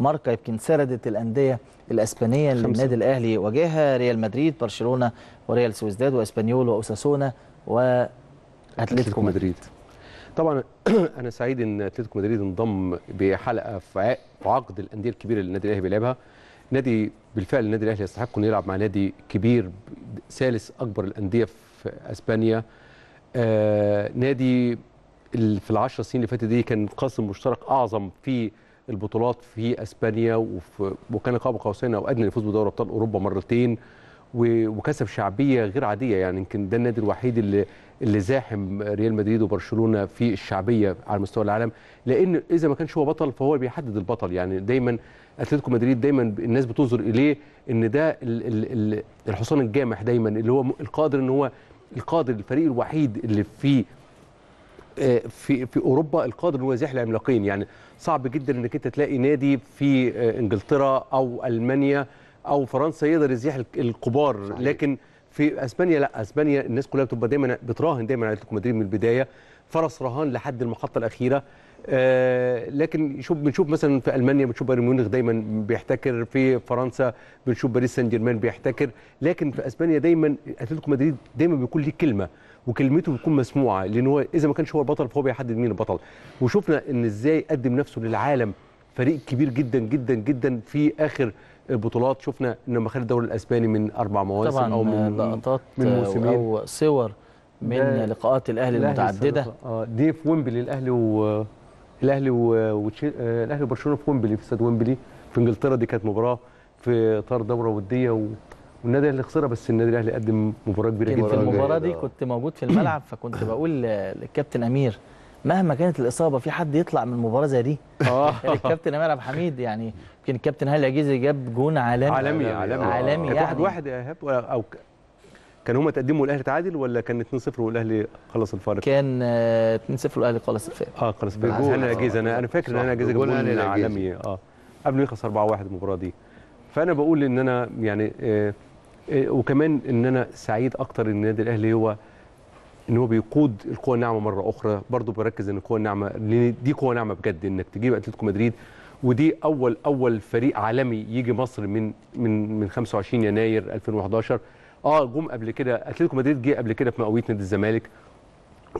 ماركا يمكن سردت الانديه الاسبانيه للنادي الاهلي واجهها ريال مدريد برشلونه وريال سوسداد واسبانيول واساسونا واتلتيكو مدريد طبعا انا سعيد ان اتلتيكو مدريد انضم بحلقه في عقد الانديه الكبيره اللي النادي الاهلي بيلعبها نادي بالفعل النادي الاهلي يستحق انه يلعب مع نادي كبير ثالث اكبر الانديه في اسبانيا آه نادي في العشر سنين اللي فاتت دي كان قاسم مشترك اعظم في البطولات في اسبانيا وفي وكان قاب قوسين او ادنى يفوز بدوري ابطال اوروبا مرتين وكسب شعبيه غير عاديه يعني يمكن ده النادي الوحيد اللي اللي زاحم ريال مدريد وبرشلونه في الشعبيه على مستوى العالم لان اذا ما كانش هو بطل فهو بيحدد البطل يعني دايما اتلتيكو مدريد دايما الناس بتنظر اليه ان ده الحصان الجامح دايما اللي هو القادر ان هو القادر الفريق الوحيد اللي فيه آه، في في اوروبا القادر هو يزيح العملاقين يعني صعب جدا انك انت تلاقي نادي في آه، انجلترا او المانيا او فرنسا يقدر يزيح الكبار لكن في اسبانيا لا اسبانيا الناس كلها بتبقى دايما بتراهن دايما على اتلتيكو مدريد من البدايه فرس رهان لحد المحطه الاخيره آه لكن شوف بنشوف مثلا في المانيا بنشوف بايرن ميونخ دايما بيحتكر في فرنسا بنشوف باريس سان جيرمان بيحتكر لكن في اسبانيا دايما اتلتيكو مدريد دايما بيكون ليه كلمه وكلمته بتكون مسموعه لان هو اذا ما كانش هو البطل فهو بيحدد مين البطل وشفنا ان ازاي قدم نفسه للعالم فريق كبير جدا جدا جدا في اخر البطولات شفنا ان مخارج الدوري الاسباني من اربع مواسم طبعاً او من لقطات من موسمين او صور من لقاءات الاهلي المتعدده اه دي في ويمبلي الاهلي والاهلي الاهلي آه، الاهلي وبرشلونه في ويمبلي في استاد ويمبلي في انجلترا دي كانت مباراه في اطار دوره وديه و... والنادي الاهلي خسرها بس النادي الاهلي قدم مباراه كبيره جدا في المباراه دي آه. كنت موجود في الملعب فكنت بقول للكابتن امير مهما كانت الاصابه في حد يطلع من المباراه زي دي آه. يعني الكابتن امير عبد الحميد يعني يمكن الكابتن هاني العجيزي جاب جون عالمي عالمي عالمي عالمي يعني, آه. يعني واحد واحد يا ايهاب او كان هما تقدموا والاهلي تعادل ولا كان 2-0 والاهلي خلص الفارق؟ كان 2-0 آه، والاهلي خلص الفارق اه خلص بجول هاني العجيزي انا انا فاكر ان هاني العجيزي جاب جول عالمي اه قبل ما يخلص 4-1 المباراه دي فانا بقول ان انا يعني آه وكمان ان انا سعيد اكتر ان النادي الاهلي هو ان هو بيقود القوى الناعمه مره اخرى برضه بركز ان القوى الناعمه دي قوه ناعمه بجد انك تجيب اتلتيكو مدريد ودي اول اول فريق عالمي يجي مصر من من من 25 يناير 2011 اه جم قبل كده اتلتيكو مدريد جه قبل كده في مقاويه نادي الزمالك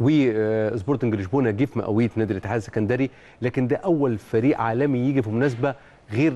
وسبورتنج آه، لشبونه جه في مقاويه نادي الاتحاد السكندري لكن ده اول فريق عالمي يجي في مناسبه غير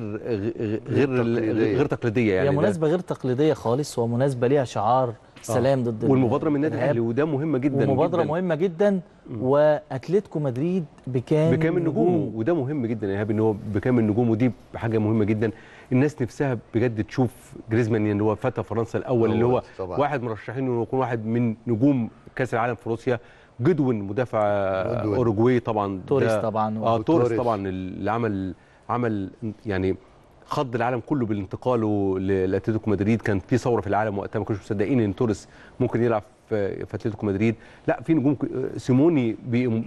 غير تقليدية. غير تقليديه يعني هي مناسبه غير تقليديه خالص ومناسبه ليها شعار آه. سلام ضد والمبادره من النادي الاهلي وده مهمه جدا ومبادره جداً. مهمه جدا واتلتيكو مدريد بكام بكام النجوم, النجوم. وده مهم جدا يا ايهاب ان هو بكام النجوم ودي حاجه مهمه جدا الناس نفسها بجد تشوف جريزمان اللي يعني هو فتى فرنسا الاول اللي هو طبعا. واحد مرشحين انه يكون واحد من نجوم كاس العالم في روسيا جدون مدافع اوروجواي طبعا توريس طبعا اه توريس طبعا اللي عمل عمل يعني خض العالم كله بانتقاله لاتلتيكو مدريد كان في ثوره في العالم وقتها ما كناش مصدقين ان توريس ممكن يلعب في اتلتيكو مدريد لا في نجوم سيموني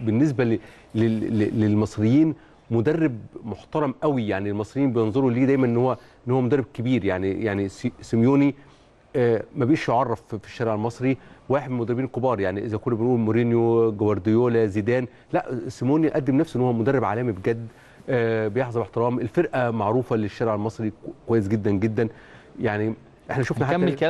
بالنسبه للمصريين مدرب محترم قوي يعني المصريين بينظروا ليه دايما ان هو ان هو مدرب كبير يعني يعني سيميوني آه، ما بيش يعرف في الشارع المصري واحد من المدربين الكبار يعني اذا كنا بنقول مورينيو جوارديولا زيدان لا سيموني قدم نفسه ان هو مدرب عالمي بجد آه، بيحظى باحترام الفرقه معروفه للشارع المصري كويس جدا جدا يعني احنا شفنا حتى